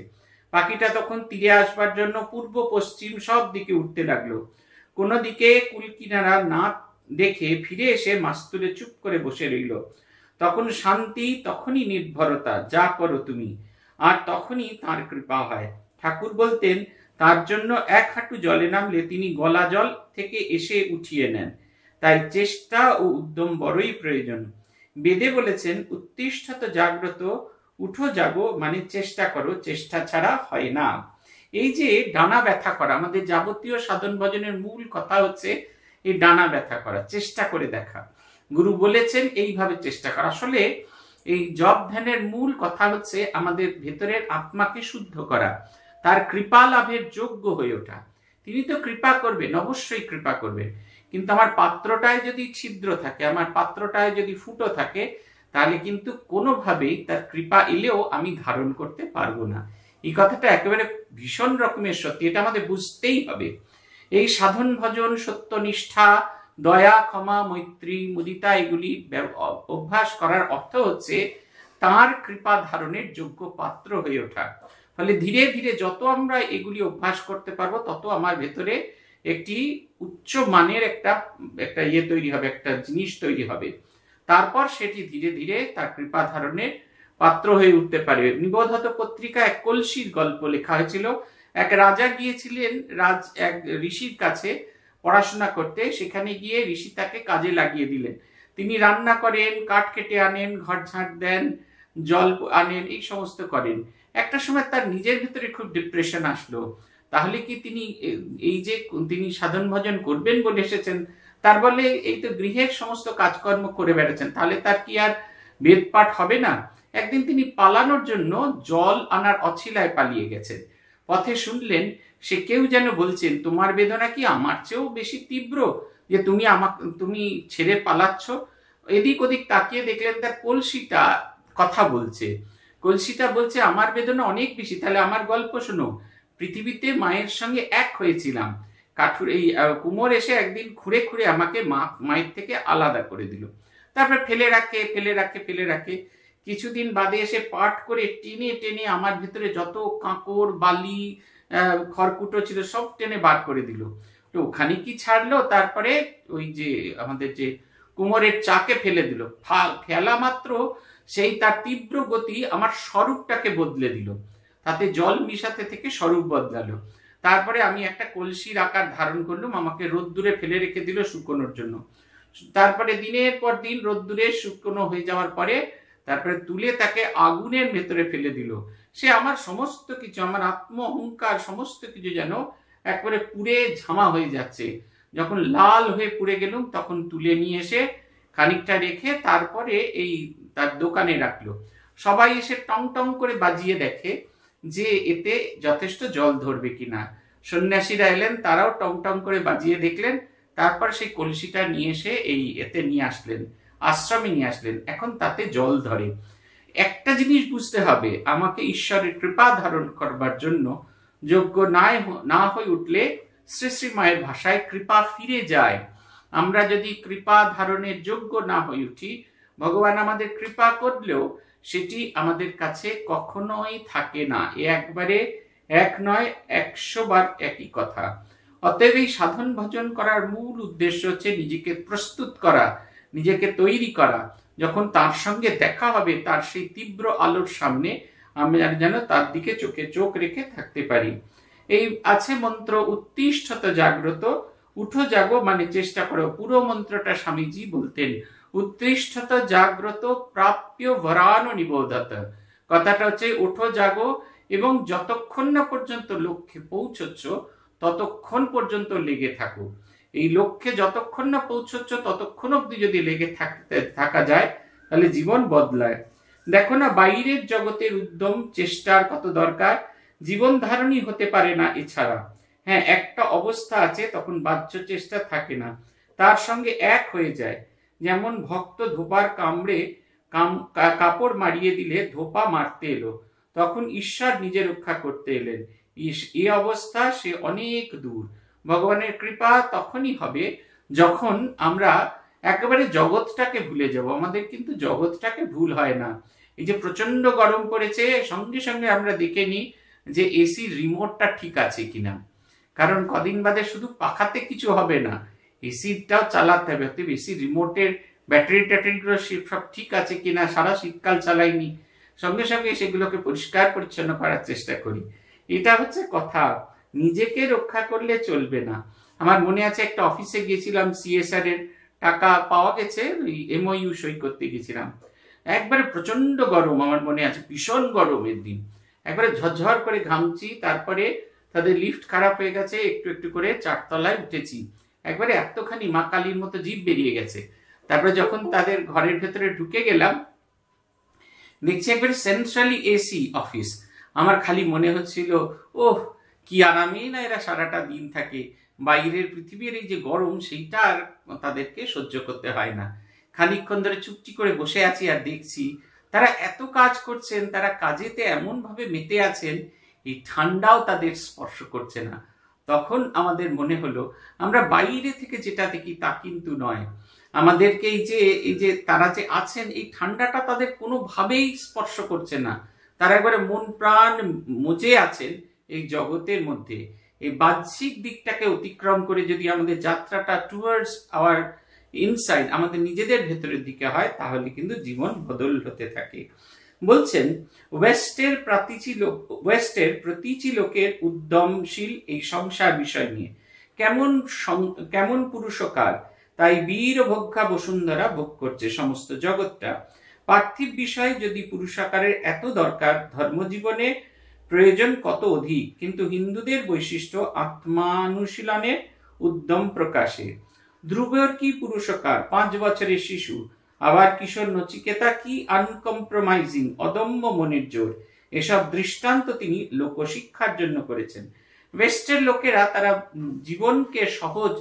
S1: পাখিটা তখন তীরে আসবার জন্য পূর্ব পশ্চিম সব দিকে উঠতে লাগলো কোনো দিকে কুলকিনারা না দেখে ফিরে এসে মাছ তুলে চুপ করে বসে রইল তখন শান্তি তখনই নির্ভরতা যা করো তুমি আর তখনই তার কৃপা হয় ঠাকুর বলতেন তার জন্য এক হাঁটু জলে নামলে তিনি গলা জল থেকে এসে উঠিয়ে নেন তাই চেষ্টা ও উদ্যম বড়ই প্রয়োজন বেদে বলেছেন উত্তিষ্ঠত জাগ্রত উঠো যাবো মানে চেষ্টা করো চেষ্টা ছাড়া হয় না এই যে ডানা ব্যথা করা আমাদের যাবতীয় সাধন ভজনের মূল কথা হচ্ছে এই ডানা ব্যথা করা চেষ্টা করে দেখা গুরু বলেছেন এইভাবে চেষ্টা করা আসলে এই জব ধ্যানের মূল কথা হচ্ছে আমাদের ভেতরের আত্মাকে শুদ্ধ করা তার কৃপা লাভের যোগ্য হয়ে ওঠা তিনি তো কৃপা করবেন অবশ্যই কৃপা করবেন কিন্তু আমার পাত্রটায় যদি ছিদ্র থাকে আমার পাত্রটায় যদি ফুটো থাকে তাহলে কিন্তু কোনোভাবেই তার কৃপা এলেও আমি ধারণ করতে পারবো না এই কথাটা একেবারে ভীষণ রকমের সত্যি এটা আমাদের বুঝতেই হবে এই সাধন ভজন সত্যনিষ্ঠা দয়া ক্ষমা মৈত্রী মুদিতা এগুলি অভ্যাস করার অর্থ হচ্ছে তার কৃপা ধারণের যোগ্য পাত্র হয়ে ওঠা ফলে ধীরে ধীরে যত আমরা এগুলি অভ্যাস করতে পারবো তত আমার ভেতরে একটি উচ্চ মানের একটা একটা ইয়ে তৈরি হবে একটা জিনিস তৈরি হবে তারপর সেটি ধীরে ধীরে তার কৃপা ধারণের পাত্র হয়ে উঠতে পারে নিবোধত পত্রিকা এক কলসির গল্প লেখা হয়েছিল এক রাজা গিয়েছিলেন রাজ এক ঋষির কাছে পড়াশোনা করতে সেখানে গিয়ে ঋষি তাকে কাজে লাগিয়ে দিলেন তিনি রান্না করেন কাঠ কেটে আনেন ঘর ঝাঁট দেন জল আনেন এই সমস্ত করেন একটা সময় তার নিজের ভিতরে খুব ডিপ্রেশন আসলো তাহলে কি তিনি এই যে তিনি সাধন ভজন করবেন বলে এসেছেন তার বলে এই তো গৃহের সমস্ত কাজকর্ম করে বেড়েছেন তাহলে তার কি আর বেদ পাঠ হবে না একদিন তিনি পালানোর জন্য জল আনার অছিলায় পালিয়ে গেছেন পথে শুনলেন সে কেউ যেন বলছেন তোমার বেদনা কি আমার চেয়েও বেশি তীব্র যে তুমি আমা তুমি ছেড়ে পালাচ্ছ এদিক ওদিক তাকিয়ে দেখলেন তার কলসিটা কথা বলছে কলসিটা বলছে আমার বেদনা অনেক বেশি তাহলে আমার গল্প শোনো পৃথিবীতে মায়ের সঙ্গে এক হয়েছিলাম কাঠুর এই কুমোর এসে একদিন খুঁড়ে খুঁড়ে আমাকে মা মায়ের থেকে আলাদা করে দিল তারপর ফেলে রাখে ফেলে রাখে ফেলে রাখে কিছুদিন বাদে এসে পাট করে টেনে টেনে আমার ভিতরে যত কাঁকর বালি খড়কুটো ছিল সব টেনে বার করে দিল তো ওখানে কি ছাড়লো তারপরে ওই যে আমাদের যে কুমোরের চাকে ফেলে দিল ফেলা মাত্র সেই তার তীব্র গতি আমার স্বরূপটাকে বদলে দিল তাতে জল মিশাতে থেকে স্বরূপ বদলালো তারপরে আমি একটা কলসির আকার ধারণ করলাম আমাকে রোদ্দুরে ফেলে রেখে দিল শুকোনোর জন্য তারপরে দিনের পর দিন রোদ্দুরে শুকনো হয়ে যাওয়ার পরে তারপরে তুলে তাকে আগুনের ভেতরে ফেলে দিল সে আমার সমস্ত কিছু আমার আত্ম অহংকার সমস্ত কিছু যেন একবারে পুড়ে ঝামা হয়ে যাচ্ছে যখন লাল হয়ে পুড়ে গেলুম তখন তুলে নিয়ে এসে খানিকটা রেখে তারপরে এই তার দোকানে রাখলো সবাই এসে টং টং করে বাজিয়ে দেখে যে এতে যথেষ্ট জল ধরবে কিনা সন্ন্যাসীরা এলেন তারাও টং টং করে বাজিয়ে দেখলেন তারপর সেই কলসিটা নিয়ে এসে এই এতে নিয়ে আসলেন আশ্রমে নিয়ে আসলেন এখন তাতে জল ধরে একটা জিনিস বুঝতে হবে আমাকে ঈশ্বরের কৃপা ধারণ করবার জন্য যোগ্য নাই না হয়ে উঠলে শ্রী শ্রী মায়ের ভাষায় কৃপা ফিরে যায় আমরা যদি কৃপা ধারণের যোগ্য না হয়ে উঠি ভগবান আমাদের কৃপা করলেও সেটি আমাদের কাছে কখনোই থাকে না এ একবারে এক নয় একশো বার একই কথা অতএব এই সাধন ভজন করার মূল উদ্দেশ্য হচ্ছে নিজেকে প্রস্তুত করা নিজেকে তৈরি করা যখন তার সঙ্গে দেখা হবে তার সেই তীব্র আলোর সামনে আমি আর যেন তার দিকে চোখে চোখ রেখে থাকতে পারি এই আছে মন্ত্র উত্তিষ্ঠত জাগ্রত উঠো জাগো মানে চেষ্টা করো পুরো মন্ত্রটা স্বামীজি বলতেন উত্তিষ্ঠত জাগ্রত প্রাপ্য ভরান নিবোধত কথাটা হচ্ছে ওঠো জাগো এবং যতক্ষণ না পর্যন্ত লক্ষ্যে পৌঁছচ্ছ ততক্ষণ পর্যন্ত লেগে থাকো এই লক্ষ্যে যতক্ষণ না পৌঁছচ্ছ ততক্ষণ অব্দি যদি লেগে থাকতে থাকা যায় তাহলে জীবন বদলায় দেখো না বাইরের জগতের উদ্যম চেষ্টার কত দরকার জীবন ধারণই হতে পারে না এছাড়া হ্যাঁ একটা অবস্থা আছে তখন বাহ্য চেষ্টা থাকে না তার সঙ্গে এক হয়ে যায় যেমন ভক্ত ধোপার কামড়ে কাপড় মারিয়ে দিলে ধোপা মারতে এলো তখন ঈশ্বর নিজে রক্ষা করতে এলেন এ অবস্থা সে অনেক দূর ভগবানের কৃপা তখনই হবে যখন আমরা একেবারে জগৎটাকে ভুলে যাব আমাদের কিন্তু জগৎটাকে ভুল হয় না এই যে প্রচন্ড গরম পড়েছে সঙ্গে সঙ্গে আমরা দেখে নিই যে এসি রিমোটটা ঠিক আছে কিনা কারণ কদিন বাদে শুধু পাখাতে কিছু হবে না এসিটাও চালাতে হবে অর্থাৎ এসি রিমোটের ব্যাটারি ট্যাটারিগুলো সব ঠিক আছে কিনা সারা শীতকাল চালাইনি সঙ্গে সঙ্গে সেগুলোকে পরিষ্কার পরিচ্ছন্ন করার চেষ্টা করি এটা হচ্ছে কথা নিজেকে রক্ষা করলে চলবে না আমার মনে আছে একটা অফিসে গিয়েছিলাম সিএসআর এর টাকা পাওয়া গেছে এমওইউ সই করতে গেছিলাম একবারে প্রচন্ড গরম আমার মনে আছে ভীষণ গরমের দিন একবারে ঝরঝর করে ঘামছি তারপরে তাদের লিফট খারাপ হয়ে গেছে একটু একটু করে চারতলায় উঠেছি একবারে এতখানি মা কালীর মতো জীব বেরিয়ে গেছে তারপরে যখন তাদের ঘরের ভেতরে ঢুকে গেলাম দেখছি একবারে সেন্ট্রালি এসি অফিস আমার খালি মনে হচ্ছিল ওহ কি আরামে না এরা সারাটা দিন থাকে বাইরের পৃথিবীর এই যে গরম সেইটা আর তাদেরকে সহ্য করতে হয় না খানিক্ষণ ধরে চুপটি করে বসে আছি আর দেখছি তারা এত কাজ করছেন তারা কাজেতে এমনভাবে মেতে আছেন এই ঠান্ডাও তাদের স্পর্শ করছে না তখন আমাদের মনে হলো আমরা বাইরে থেকে যেটা দেখি তা কিন্তু নয় আমাদেরকে এই যে এই যে তারা যে আছেন এই ঠান্ডাটা তাদের কোনোভাবেই স্পর্শ করছে না তারা একবারে মন প্রাণ মজে আছেন এই জগতের মধ্যে এই বাহ্যিক দিকটাকে অতিক্রম করে যদি আমাদের যাত্রাটা টুয়ার্ডস আওয়ার ইনসাইড আমাদের নিজেদের ভেতরের দিকে হয় তাহলে কিন্তু জীবন বদল হতে থাকে বলছেন ওয়েস্টের প্রাতিচি লোক ওয়েস্টের প্রতিচি লোকের উদ্যমশীল এই সংসার বিষয় নিয়ে কেমন কেমন পুরুষকার তাই বীর ভক্ষা বসুন্ধরা ভোগ করছে সমস্ত জগৎটা পার্থিব বিষয়ে যদি পুরুষাকারের এত দরকার ধর্মজীবনে জীবনে প্রয়োজন কত অধিক কিন্তু হিন্দুদের বৈশিষ্ট্য আত্মানুশীলনের উদ্যম প্রকাশে ধ্রুবের কি পুরুষকার পাঁচ বছরের শিশু আবার কিশোর নচিকেতা কি আনকম্প্রোমাইজিং অদম্য মনের জোর এসব দৃষ্টান্ত তিনি লোকশিক্ষার জন্য করেছেন ওয়েস্টের লোকেরা তারা জীবনকে সহজ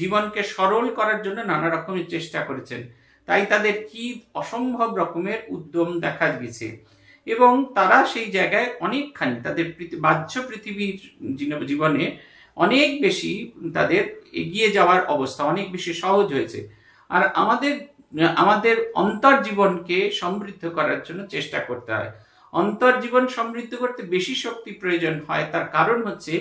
S1: জীবনকে সরল করার জন্য নানা রকমের চেষ্টা করেছেন তাই তাদের কি অসম্ভব রকমের উদ্যম দেখা গেছে এবং তারা সেই জায়গায় অনেকখানি তাদের বাহ্য পৃথিবীর জীবনে অনেক বেশি তাদের এগিয়ে যাওয়ার অবস্থা অনেক বেশি সহজ হয়েছে আর আমাদের আমাদের অন্তর্জীবনকে সমৃদ্ধ করার জন্য চেষ্টা করতে হয় অন্তর্জীবন সমৃদ্ধ করতে বেশি শক্তি প্রয়োজন হয় তার কারণ হচ্ছে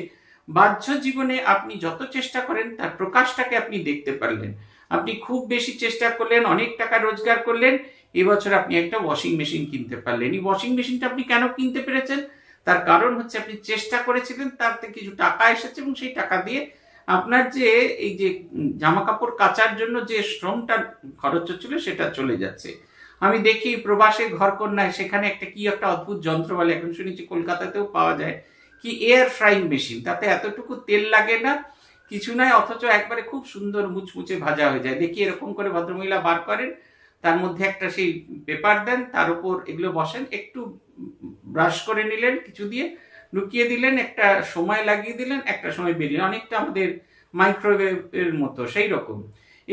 S1: বাহ্য জীবনে আপনি যত চেষ্টা করেন তার প্রকাশটাকে আপনি দেখতে পারলেন আপনি খুব বেশি চেষ্টা করলেন অনেক টাকা রোজগার করলেন এবছর আপনি একটা ওয়াশিং মেশিন কিনতে পারলেন এই ওয়াশিং মেশিনটা আপনি কেন কিনতে পেরেছেন তার কারণ হচ্ছে আপনি চেষ্টা করেছিলেন তাতে কিছু টাকা এসেছে এবং সেই টাকা দিয়ে আপনার যে এই যে জামা কাপড় কাচার জন্য যে শ্রমটা খরচ হচ্ছিল সেটা চলে যাচ্ছে আমি দেখি প্রবাসে কন্যায় সেখানে একটা কি একটা অদ্ভুত যন্ত্র বলে এখন শুনেছি কলকাতাতেও পাওয়া যায় কি এয়ার ফ্রাইং মেশিন তাতে এতটুকু তেল লাগে না কিছু নাই অথচ একবারে খুব সুন্দর মুচমুচে ভাজা হয়ে যায় দেখি এরকম করে ভদ্রমহিলা বার করেন তার মধ্যে একটা সেই পেপার দেন তার উপর এগুলো বসেন একটু ব্রাশ করে নিলেন কিছু দিয়ে লুকিয়ে দিলেন একটা সময় লাগিয়ে দিলেন একটা সময় বেরিয়ে অনেকটা আমাদের মাইক্রোওয়েভের মতো সেই রকম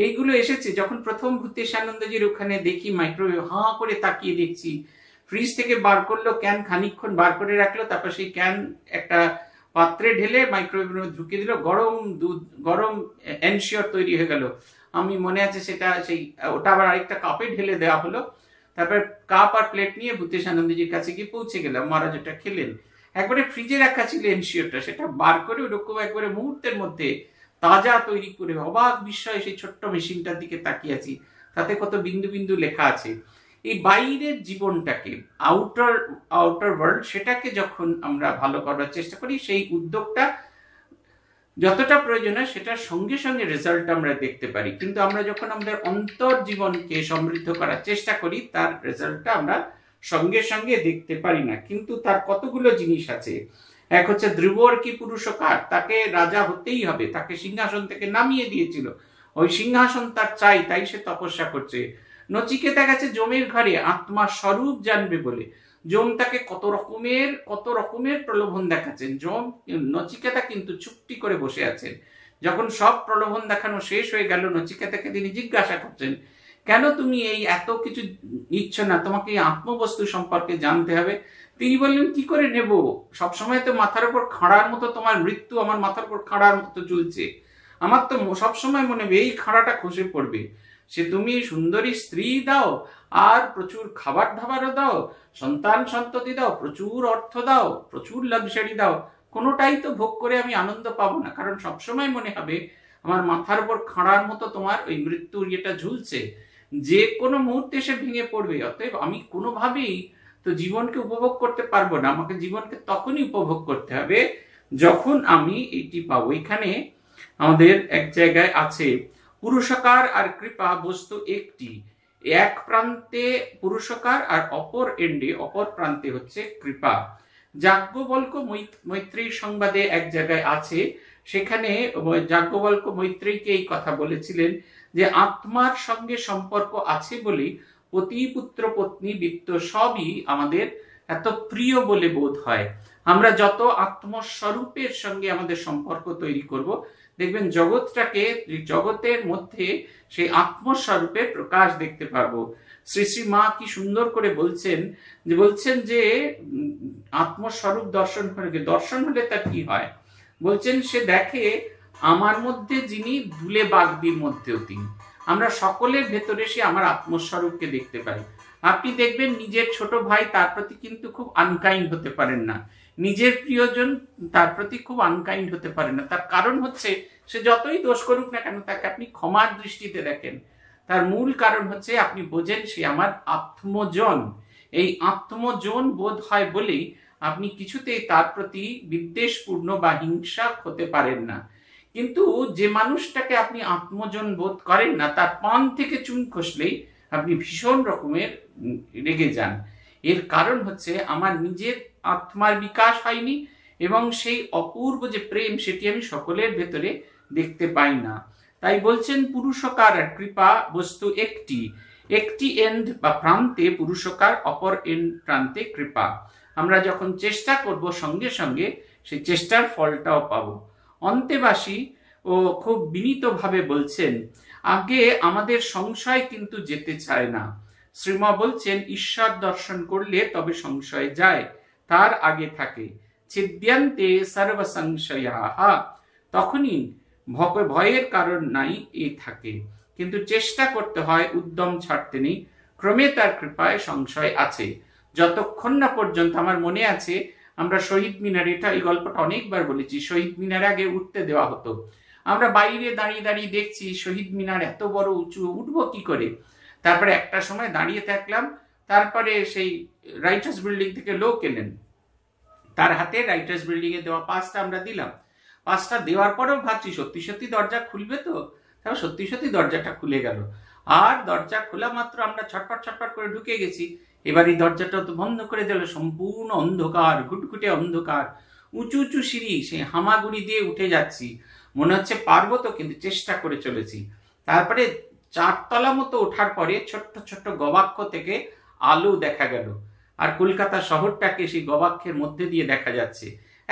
S1: এইগুলো এসেছে যখন প্রথম ভূতেশ আনন্দজির ওখানে দেখি মাইক্রোওয়েভ হাঁ করে তাকিয়ে দেখছি ফ্রিজ থেকে বার করলো ক্যান খানিক্ষণ বার করে রাখলো তারপর সেই ক্যান একটা পাত্রে ঢেলে মধ্যে ঢুকিয়ে দিল গরম দুধ গরম এনশিওর তৈরি হয়ে গেল আমি মনে আছে সেটা সেই ওটা আবার আরেকটা কাপে ঢেলে দেওয়া হলো তারপর কাপ আর প্লেট নিয়ে ভূতেশ আনন্দজির কাছে গিয়ে পৌঁছে গেলাম মহারাজ ওটা খেলেন একবারে ফ্রিজে রাখা ছিল এনশিওরটা সেটা বার করে ওরকম একবারে মুহূর্তের মধ্যে তাজা তৈরি করে অবাক বিস্ময়ে সেই ছোট্ট মেশিনটার দিকে তাকিয়ে আছি তাতে কত বিন্দু বিন্দু লেখা আছে এই বাইরের জীবনটাকে আউটার আউটার ওয়ার্ল্ড সেটাকে যখন আমরা ভালো করার চেষ্টা করি সেই উদ্যোগটা যতটা প্রয়োজন হয় সেটার সঙ্গে সঙ্গে রেজাল্ট আমরা দেখতে পারি কিন্তু আমরা যখন আমাদের অন্তর জীবনকে সমৃদ্ধ করার চেষ্টা করি তার রেজাল্টটা আমরা সঙ্গে সঙ্গে দেখতে পারি না কিন্তু তার কতগুলো জিনিস আছে এক হচ্ছে ধ্রুবর কি কার তাকে রাজা হতেই হবে তাকে সিংহাসন থেকে নামিয়ে দিয়েছিল ওই সিংহাসন তার চাই তাই সে তপস্যা করছে নচিকেতা গেছে জমের ঘরে আত্মা স্বরূপ জানবে বলে জম তাকে কত রকমের কত রকমের প্রলোভন দেখাচ্ছেন জম নচিকেতা কিন্তু চুক্তি করে বসে আছেন যখন সব প্রলোভন দেখানো শেষ হয়ে গেল নচিকেতাকে তিনি জিজ্ঞাসা করছেন কেন তুমি এই এত কিছু নিচ্ছ না তোমাকে এই আত্মবস্তু সম্পর্কে জানতে হবে তিনি বললেন কি করে নেব সবসময় তো মাথার উপর খাঁড়ার মতো তোমার মৃত্যু আমার মাথার উপর খাঁড়ার মতো চলছে আমার তো সবসময় মনে হবে এই খাঁড়াটা খসে পড়বে সে তুমি সুন্দরী স্ত্রী দাও আর প্রচুর খাবার দাবারও দাও সন্তান সন্ততি দাও প্রচুর অর্থ দাও প্রচুর লাক্সারি দাও কোনোটাই তো ভোগ করে আমি আনন্দ পাবো না কারণ সবসময় মনে হবে আমার মাথার উপর খাঁড়ার মতো তোমার ওই মৃত্যুর ইয়েটা ঝুলছে যে কোনো মুহূর্তে সে ভেঙে পড়বে অতএব আমি কোনোভাবেই তো জীবনকে উপভোগ করতে পারবো না আমাকে জীবনকে তখনই উপভোগ করতে হবে যখন আমি এটি পাবো এখানে আমাদের এক জায়গায় আছে পুরুষকার আর কৃপা বস্তু একটি এক প্রান্তে পুরুষকার আর অপর এন্ডে অপর প্রান্তে হচ্ছে কৃপা যাজ্ঞবল্ক মৈত্রী সংবাদে এক জায়গায় আছে সেখানে যাজ্ঞবল্ক মৈত্রীকে এই কথা বলেছিলেন যে আত্মার সঙ্গে সম্পর্ক আছে বলেই পতি পুত্র পত্নী বৃত্ত সবই আমাদের এত প্রিয় বলে বোধ হয় আমরা যত আত্মস্বরূপের সঙ্গে আমাদের সম্পর্ক তৈরি করব দেখবেন জগৎটাকে জগতের মধ্যে সেই আত্মস্বরূপে প্রকাশ দেখতে পাবো শ্রী শ্রী মা কি সুন্দর করে বলছেন যে বলছেন যে আত্মস্বরূপ দর্শন হলে দর্শন হলে তার কি হয় বলছেন সে দেখে আমার মধ্যে যিনি দুলে বাগদির মধ্যেও তিনি আমরা সকলের ভেতরে সে আমার আত্মস্বরূপকে দেখতে পাই আপনি দেখবেন নিজের ছোট ভাই তার প্রতি কিন্তু খুব আনকাইন্ড হতে পারেন না নিজের প্রিয়জন তার প্রতি খুব আনকাইন্ড হতে পারে না তার কারণ হচ্ছে সে যতই দোষ করুক না কেন তাকে আপনি ক্ষমার দৃষ্টিতে দেখেন তার মূল কারণ হচ্ছে আপনি বোঝেন সে আমার আত্মজন এই আত্মজন বোধ হয় বলেই আপনি কিছুতেই তার প্রতি বিদ্বেষপূর্ণ বা হিংসা হতে পারেন না কিন্তু যে মানুষটাকে আপনি আত্মজন বোধ করেন না তার পান থেকে চুন খসলেই আপনি ভীষণ রকমের রেগে যান এর কারণ হচ্ছে আমার নিজের আত্মার বিকাশ হয়নি এবং সেই অপূর্ব যে প্রেম সেটি আমি সকলের ভেতরে দেখতে পাই না তাই বলছেন পুরুষকার কৃপা বস্তু একটি একটি এন্ড বা প্রান্তে পুরুষকার অপর এন্ড প্রান্তে কৃপা আমরা যখন চেষ্টা করব সঙ্গে সঙ্গে সেই চেষ্টার ফলটাও পাব অন্তেবাসী ও খুব বিনীতভাবে বলছেন আগে আমাদের সংশয় কিন্তু যেতে চায় না শ্রীমা বলছেন ঈশ্বর দর্শন করলে তবে সংশয় যায় তার আগে থাকে ছিদ্যান্তে সর্বসংশয়া তখনই ভয়ের কারণ নাই এ থাকে কিন্তু চেষ্টা করতে হয় উদ্যম ছাড়তে নেই ক্রমে তার কৃপায় সংশয় আছে যতক্ষণ না পর্যন্ত আমার মনে আছে আমরা শহীদ মিনার এটা এই গল্পটা অনেকবার বলেছি শহীদ মিনার আগে উঠতে দেওয়া হতো আমরা বাইরে দাঁড়িয়ে দাঁড়িয়ে দেখছি শহীদ মিনার এত বড় উঁচু উঠবো কি করে তারপরে একটা সময় দাঁড়িয়ে থাকলাম তারপরে সেই রাইটার্স বিল্ডিং থেকে লোক এলেন তার হাতে রাইটার্স বিল্ডিংয়ে দেওয়া পাঁচটা আমরা দিলাম পাঁচটা দেওয়ার পরেও ভাবছি সত্যি সত্যি দরজা খুলবে তো তারপর সত্যি সত্যি দরজাটা খুলে গেল আর দরজা খোলা মাত্র আমরা ছটপট ছটপট করে ঢুকে গেছি এবার এই দরজাটা তো বন্ধ করে দিল সম্পূর্ণ অন্ধকার ঘুটঘুটে অন্ধকার উঁচু উঁচু সিঁড়ি সেই হামাগুড়ি দিয়ে উঠে যাচ্ছি মনে হচ্ছে পারবো তো কিন্তু চেষ্টা করে চলেছি তারপরে চারতলা মতো ওঠার পরে ছোট্ট ছোট্ট গবাক্ষ থেকে আলো দেখা গেল আর কলকাতা শহরটাকে সেই গবাক্ষের মধ্যে দিয়ে দেখা যাচ্ছে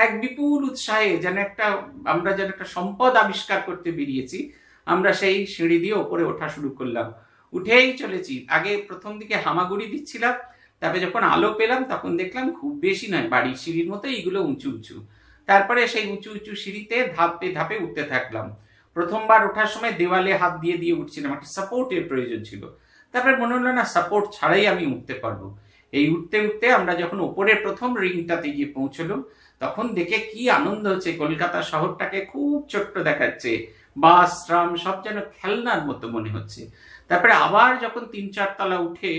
S1: এক বিপুল উৎসাহে যেন একটা আমরা যেন একটা সম্পদ আবিষ্কার করতে বেরিয়েছি আমরা সেই সিঁড়ি দিয়ে ওপরে ওঠা শুরু করলাম উঠেই চলেছি আগে প্রথম দিকে হামাগুড়ি দিচ্ছিলাম তারপরে যখন আলো পেলাম তখন দেখলাম খুব বেশি নয় বাড়ির সিঁড়ির মতো এইগুলো উঁচু উঁচু তারপরে সেই উঁচু উঁচু সিঁড়িতে ধাপে ধাপে উঠতে থাকলাম প্রথমবার ওঠার সময় দেওয়ালে হাত দিয়ে দিয়ে উঠছিলাম একটা সাপোর্টের প্রয়োজন ছিল তারপরে মনে হলো না সাপোর্ট ছাড়াই আমি উঠতে পারবো এই উঠতে উঠতে আমরা যখন ওপরের প্রথম রিংটাতে গিয়ে পৌঁছলো তখন দেখে কি আনন্দ হচ্ছে কলকাতা শহরটাকে খুব ছোট্ট দেখাচ্ছে বাস ট্রাম সব যেন খেলনার মতো মনে হচ্ছে তারপরে আবার যখন তিন চারতলা উঠে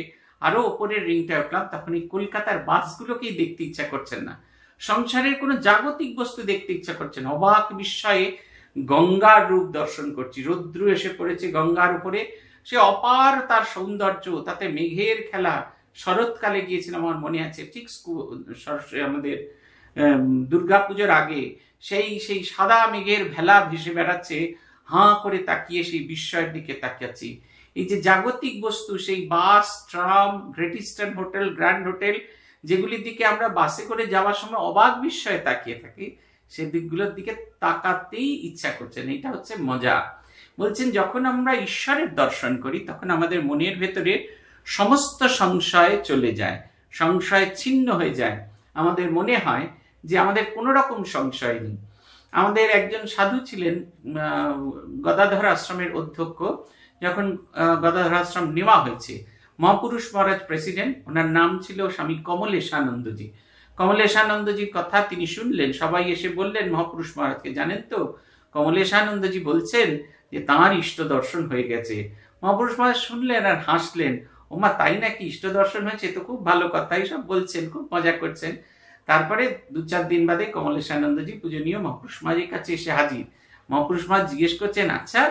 S1: আরো ওপরের রিংটা উঠলাম তখন এই কলকাতার বাসগুলোকেই দেখতে ইচ্ছা করছেন না সংসারের কোনো জাগতিক বস্তু দেখতে ইচ্ছা করছেন অবাক বিস্ময়ে গঙ্গার রূপ দর্শন করছি রৌদ্র এসে পড়েছে গঙ্গার উপরে সে অপার তার সৌন্দর্য তাতে মেঘের খেলা শরৎকালে গিয়েছিলাম আমার মনে আছে ঠিক আমাদের দুর্গাপুজোর আগে সেই সেই সাদা মেঘের ভেলা ভেসে বেড়াচ্ছে হাঁ করে তাকিয়ে সেই বিস্ময়ের দিকে তাকিয়াচ্ছি এই যে জাগতিক বস্তু সেই bus tram great eastern hotel grand hotel যেগুলির দিকে আমরা বাসে করে যাওয়ার সময় অবাক বিস্ময়ে তাকিয়ে থাকি সে দিকগুলোর দিকে তাকাতেই ইচ্ছা করছেন এটা হচ্ছে মজা বলছেন যখন আমরা ঈশ্বরের দর্শন করি তখন আমাদের মনের ভেতরে সমস্ত সংশয় চলে যায় সংশয় ছিন্ন হয়ে যায় আমাদের মনে হয় যে আমাদের কোনো রকম সংশয় নেই আমাদের একজন সাধু ছিলেন গদাধর আশ্রমের অধ্যক্ষ যখন গদাধর আশ্রম নেওয়া হয়েছে মহাপুরুষ মহারাজ প্রেসিডেন্ট ওনার নাম ছিল স্বামী কমলেশানন্দজি কমলেশানন্দজির কথা তিনি শুনলেন সবাই এসে বললেন মহাপুরুষ মহারাজকে জানেন তো কমলেশানন্দজি বলছেন যে তাঁর ইষ্ট দর্শন হয়ে গেছে মহাপুরুষ মহারাজ শুনলেন আর হাসলেন ওমা তাই নাকি ইষ্ট দর্শন হয়েছে তো খুব ভালো কথা এইসব বলছেন খুব মজা করছেন তারপরে দু চার দিন বাদে কমলেশানন্দজি পূজনীয় মহাপুরুষ মহাজের কাছে এসে হাজির মহাপুরুষ মহাজ জিজ্ঞেস করছেন আচ্ছা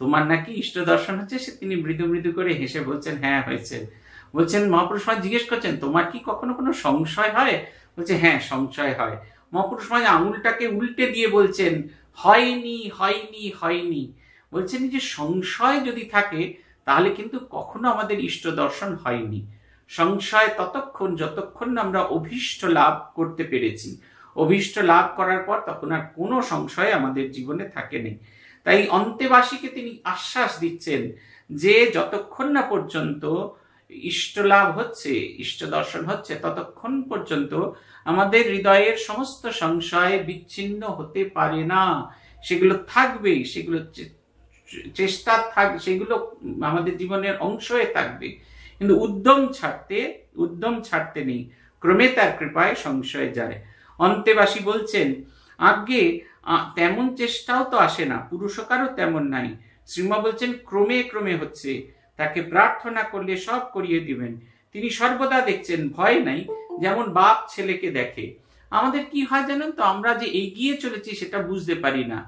S1: তোমার নাকি ইষ্ট দর্শন হচ্ছে সে তিনি মৃদু মৃদু করে হেসে বলছেন হ্যাঁ হয়েছে বলছেন মহাপুরুষ মহাজ জিজ্ঞেস করছেন তোমার কি কখনো কোনো সংশয় হয় বলছে হ্যাঁ সংশয় হয় মহাপুরুষ মহাজ আঙুলটাকে উল্টে দিয়ে বলছেন হয়নি হয়নি হয়নি বলছেন যে সংশয় যদি থাকে তাহলে কিন্তু কখনো আমাদের ইষ্ট দর্শন হয়নি সংশয় ততক্ষণ যতক্ষণ আমরা অভীষ্ট লাভ করতে পেরেছি অভীষ্ট লাভ করার পর তখন আর কোনো সংশয় আমাদের জীবনে থাকেনি তাই অন্তেবাসীকে তিনি আশ্বাস দিচ্ছেন যে যতক্ষণ না পর্যন্ত ইষ্ট লাভ হচ্ছে ইষ্ট দর্শন হচ্ছে ততক্ষণ পর্যন্ত আমাদের হৃদয়ের সমস্ত সংশয় বিচ্ছিন্ন হতে পারে না সেগুলো থাকবেই সেগুলো চেষ্টা থাক সেগুলো আমাদের জীবনের অংশ হয়ে থাকবে কিন্তু উদ্যম ছাড়তে উদ্যম ছাড়তে নেই ক্রমে তার কৃপায় সংশয় যায় অন্তেবাসী বলছেন আগে তেমন চেষ্টাও তো আসে না পুরুষকারও তেমন নাই শ্রীমা বলছেন ক্রমে ক্রমে হচ্ছে তাকে প্রার্থনা করলে সব করিয়ে দিবেন তিনি সর্বদা দেখছেন ভয় নাই যেমন বাপ ছেলেকে দেখে আমাদের কি হয় জানেন তো আমরা যে এগিয়ে চলেছি সেটা বুঝতে পারি না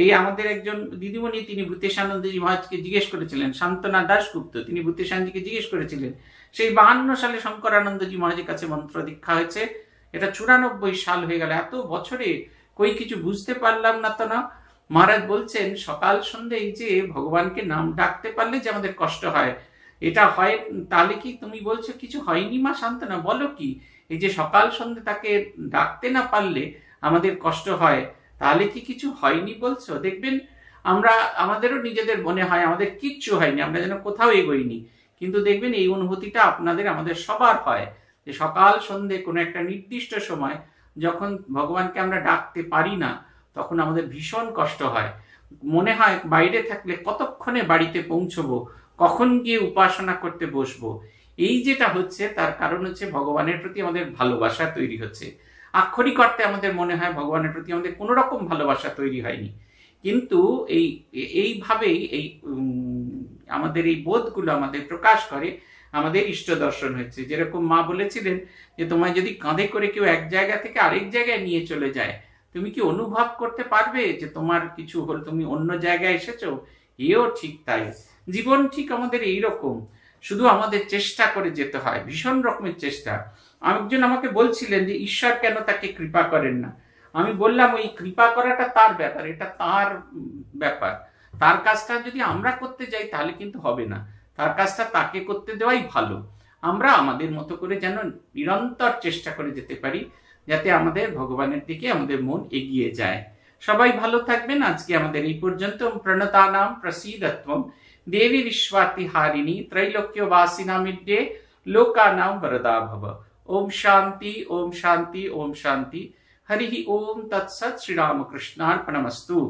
S1: এই আমাদের একজন দিদিমণি তিনি ভূতেশানন্দজি মহাজকে জিজ্ঞেস করেছিলেন শান্তনা দাশগুপ্ত তিনি ভূতেশানজিকে জিজ্ঞেস করেছিলেন সেই বাহান্ন সালে শঙ্করানন্দজি মহাজের কাছে মন্ত্র দীক্ষা হয়েছে এটা চুরানব্বই সাল হয়ে গেল এত বছরে কই কিছু বুঝতে পারলাম না তো না মহারাজ বলছেন সকাল সন্ধ্যে এই যে ভগবানকে নাম ডাকতে পারলে যে আমাদের কষ্ট হয় এটা হয় তাহলে কি তুমি বলছো কিছু হয়নি মা শান্তনা বলো কি এই যে সকাল সন্ধ্যে তাকে ডাকতে না পারলে আমাদের কষ্ট হয় তাহলে কি কিছু হয়নি বলছো দেখবেন আমরা আমাদেরও নিজেদের মনে হয় আমাদের কিচ্ছু হয়নি আমরা যেন কোথাও এগোইনি কিন্তু দেখবেন এই অনুভূতিটা আপনাদের আমাদের সবার হয় যে সকাল সন্ধে কোনো একটা নির্দিষ্ট সময় যখন ভগবানকে আমরা ডাকতে পারি না তখন আমাদের ভীষণ কষ্ট হয় মনে হয় বাইরে থাকলে কতক্ষণে বাড়িতে পৌঁছবো কখন গিয়ে উপাসনা করতে বসবো এই যেটা হচ্ছে তার কারণ হচ্ছে ভগবানের প্রতি আমাদের ভালোবাসা তৈরি হচ্ছে আক্ষরিক অর্থে আমাদের মনে হয় ভগবানের প্রতি আমাদের কোনো রকম ভালোবাসা তৈরি হয়নি কিন্তু এই এইভাবেই এই আমাদের এই বোধগুলো আমাদের প্রকাশ করে আমাদের ইষ্ট দর্শন হয়েছে যেরকম মা বলেছিলেন যে তোমায় যদি কাঁধে করে কেউ এক জায়গা থেকে আরেক জায়গায় নিয়ে চলে যায় তুমি কি অনুভব করতে পারবে যে তোমার কিছু হল তুমি অন্য জায়গায় এসেছো এও ঠিক তাই জীবন ঠিক আমাদের এই রকম শুধু আমাদের চেষ্টা করে যেতে হয় ভীষণ রকমের চেষ্টা একজন আমাকে বলছিলেন যে ঈশ্বর কেন তাকে কৃপা করেন না আমি বললাম ওই কৃপা করাটা তার ব্যাপার এটা তার ব্যাপার তার কাজটা যদি আমরা করতে যাই তাহলে কিন্তু হবে না তার কাজটা তাকে করতে দেওয়াই ভালো আমরা আমাদের মতো করে যেন নিরন্তর চেষ্টা করে যেতে পারি যাতে আমাদের ভগবানের দিকে আমাদের মন এগিয়ে যায় সবাই ভালো থাকবেন আজকে আমাদের এই পর্যন্ত প্রণতানাম প্রসিদত্বম দেবী বিশ্বাতি হারিণী ত্রৈলোক্য বাসিনা লোকা লোকানাম বরদা ভব ओम शांति ओम शांति ओम शांति हरि ओम तत्सत श्री रामकृष्णार्पणमस्तु